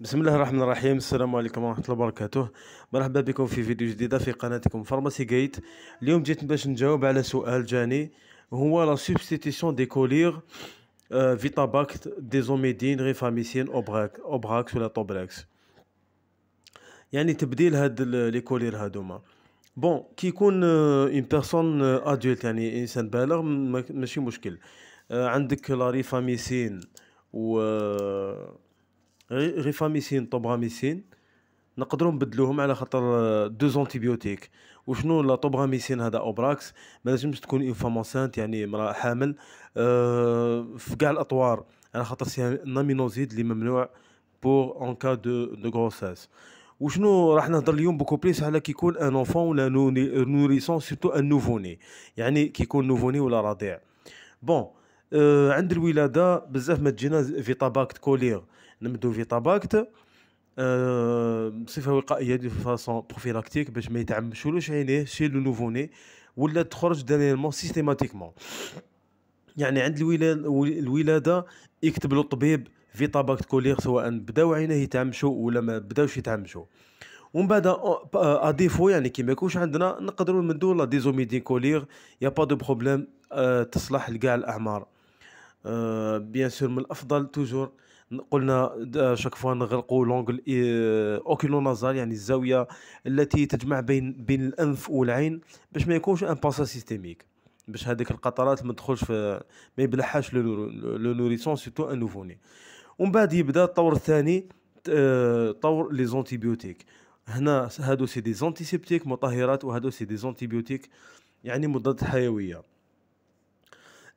بسم الله الرحمن الرحيم السلام عليكم ورحمه الله وبركاته مرحبا بكم في فيديو جديده في قناتكم فارماسي جيت اليوم جيت باش نجاوب على سؤال جاني هو لا سوبستيتيسيون دي كولير آه فيتاباكت ديزوميدين ريفاميسين اوبراك اوبراكس ولا طوبراكس يعني تبديل هاد لي كولير هادوما بون كي يكون اون بيرسون ادولت يعني انسان بالغ ماشي مشكل عندك لا ريفاميسين و ريفاميسين طوبراميسين نقدروا نبدلوهم على خاطر دو زونتيبيوتيك وشنو لا طوبراميسين هذا اوبراكس ما لازمش تكون اون فام يعني امراه حامل آه، في كاع الاطوار على خاطر سي نامينوزيد اللي ممنوع بور اون كا دو دو غروساس وشنو راح نهضر اليوم بوكو بليس على كيكون ان اونفون ولا نوريسون سورتو ان نوفوني يعني كيكون نوفوني ولا رضيع بون آه عند الولاده بزاف ما تجينا في طباكت كولير نمدو في طباكت آه بصفه وقائيه دي فاسون بروفيلاكتيك باش ما يتعمشولوش عينيه شي لو نوفوني ولا تخرج دانيالمون سيستيماتيكمون يعني عند الولاده يكتب له الطبيب في طبقة كولير سواء بداو عينيه يتعمشوا ولا ما بداوش يتعمشوا ومن بعد اديفو آه، آه، يعني كيما ما يكونش عندنا نقدروا نمدوا لا ديزوميدين كولير يا با دو بروبليم آه، تصلح لكاع الاعمار آه، بيان سور من الافضل توجور قلنا شاك فوا نغلقوا لونغل آه، اوكيلو نازال يعني الزاويه التي تجمع بين بين الانف والعين باش ما يكونش ان باسا سيستيميك باش هذيك القطرات ما تدخلش في ما يبلعهاش لو نوريسون سيتو ان نوفوني ومن بعد يبدا الطور الثاني آه، طور لي زونتيبيوتيك هنا هادو سي دي زونتيسيبتيك مطهرات وهادو سي دي زونتيبيوتيك يعني مضادات حيويه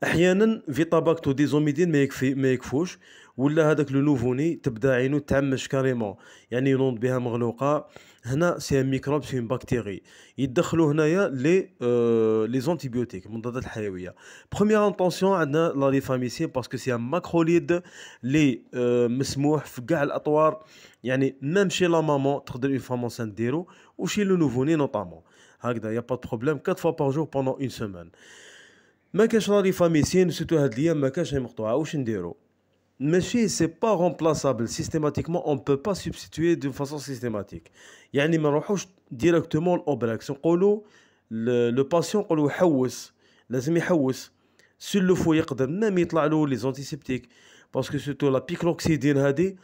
احيانا في طبق تو ديزوميدين ما يكفي ما يكفوش ولا هذاك لو نوفوني تبدا عينو تعمش كاريمون يعني ينوض بها مغلوقه هنا سي ان ميكروب سي ان باكتيري يدخلوا هنايا لي آه، لي زونتيبيوتيك المضادات الحيويه بروميير انطونسيون عندنا لا ريفاميسين باسكو سي ان ماكروليد لي آه، مسموح في كاع الاطوار يعني ميم شي لا مامون تقدر اون فام انسان ديرو وشي لو نوفوني نوطامون هكذا يا با بروبليم 4 فوا بار جور بوندون اون سيمين ما كانش راني فاميسين سيتو هاد الايام ما كانش مقطوعه واش نديرو ماشي سي با رومبلاسابل سيستيماتيكمون اون بو با سوبستيتوي دو فاصون سيستيماتيك يعني ما نروحوش ديريكتومون الاوبراكس نقولو لو باسيون نقولو حوس لازم يحوس سلفو يقدر مام نعم، يطلع له لي زونتيسيبتيك باسكو سيتو لا بيكلوكسيدين هادي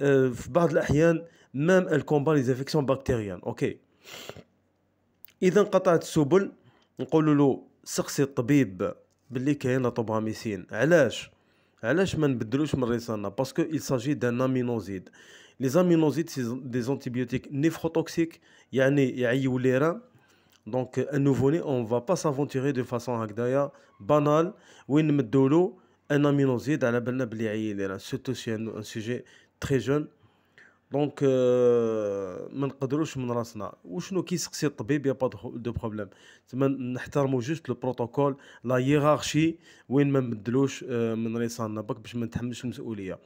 آه، في بعض الاحيان مام الكومبا لي زانفيكسيون باكتيريان اوكي اذا انقطعت السبل نقولو له سقسي الطبيب باللي كاينه طوباميسين علاش علاش ما نبدلوش من ريسانا باسكو il s'agit d'un aminoxide les aminoxides c'est des antibiotiques néphrotoxiques يعني يعيو لي ران دونك ان نوفو ني اون فا با سافونتيري دو فاصون هكذايا بانال وين نمدولو ان امينوزيد على بالنا بلي يعيي لي ران سورتو سي ان سوجي تري جون دونك euh, ما نقدروش من راسنا وشنو كيسقسي الطبيب يا با دو بروبليم تما نحترمو جوست لو بروتوكول لا هيرارشي وين ما نبدلوش euh, من ريسانا باك باش ما نتحملش المسؤوليه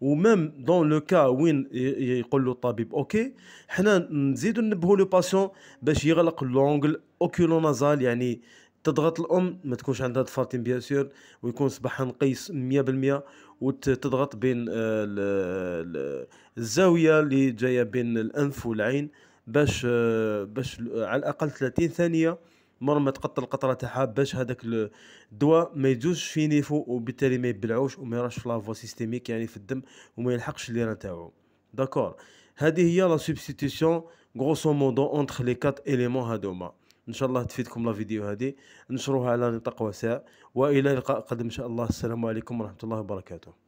ومام دون لو كا وين يقول له الطبيب اوكي حنا نزيدو نبهو لو باسيون باش يغلق لونغل اوكيلو نازال يعني تضغط الام ما تكونش عندها دفارتين بيان سور ويكون صباحها نقيس 100% وتضغط بين آه، الزاويه اللي جايه بين الانف والعين باش آه، باش آه، على الاقل 30 ثانيه مر ما تقطع القطره تاعها باش هذاك الدواء ما يجوش في نيفو وبالتالي ما يبلعوش وما يراش في لافوا سيستيميك يعني في الدم وما يلحقش الليره تاعو داكور هذه هي لا سوبستيتيسيون غروسو مودو اونتر لي كات اليمون هادوما ان شاء الله تفيدكم لا فيديو هذه نشروها على نطاق واسع والى لقاء قادم ان شاء الله السلام عليكم ورحمه الله وبركاته